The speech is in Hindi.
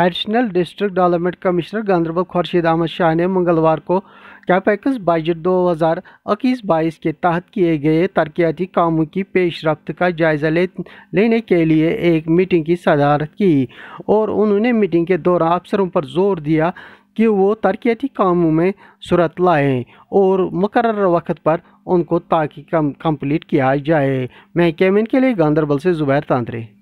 additional district development commissioner Ganderbal Khurshid Ahmad Shah ने मंगलवार को कैपेक्स बजट दो हज़ार इक्कीस बाईस के तहत किए गए तरक्याती कामों की पेशरफ्त रफ्त का जायज़ा ले, लेने के लिए एक मीटिंग की सदारत की और उन्होंने मीटिंग के दौरान अफसरों पर जोर दिया कि वो तरक्याती कामों में सूरत लाएँ और मुकर वक्त पर उनको ताकि कम कंप्लीट किया जाए मैं कैमिन के लिए गांधरबल से ज़ुबैर तांतरे